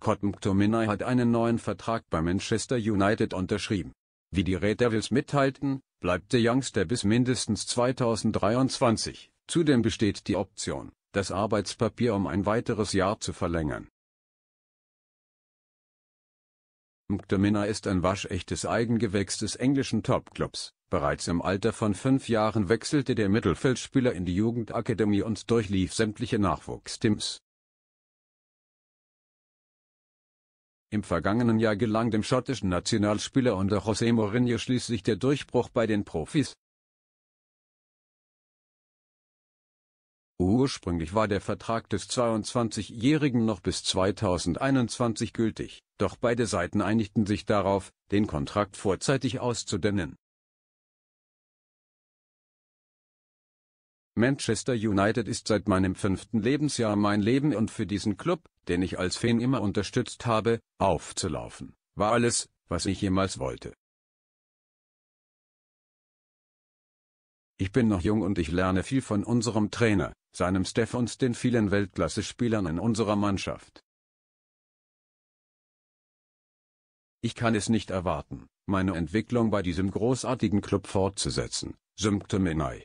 Scott McTominay hat einen neuen Vertrag bei Manchester United unterschrieben. Wie die Red Devils mitteilten, bleibt der Youngster bis mindestens 2023. Zudem besteht die Option, das Arbeitspapier um ein weiteres Jahr zu verlängern. McTominay ist ein waschechtes Eigengewächs des englischen Topclubs. Bereits im Alter von fünf Jahren wechselte der Mittelfeldspieler in die Jugendakademie und durchlief sämtliche Nachwuchsteams. Im vergangenen Jahr gelang dem schottischen Nationalspieler unter José Mourinho schließlich der Durchbruch bei den Profis. Ursprünglich war der Vertrag des 22-Jährigen noch bis 2021 gültig, doch beide Seiten einigten sich darauf, den Kontrakt vorzeitig auszudehnen. Manchester United ist seit meinem fünften Lebensjahr mein Leben und für diesen Club, den ich als Fan immer unterstützt habe, aufzulaufen, war alles, was ich jemals wollte. Ich bin noch jung und ich lerne viel von unserem Trainer, seinem Steph und den vielen Weltklasse-Spielern in unserer Mannschaft. Ich kann es nicht erwarten, meine Entwicklung bei diesem großartigen Club fortzusetzen, summte Menai.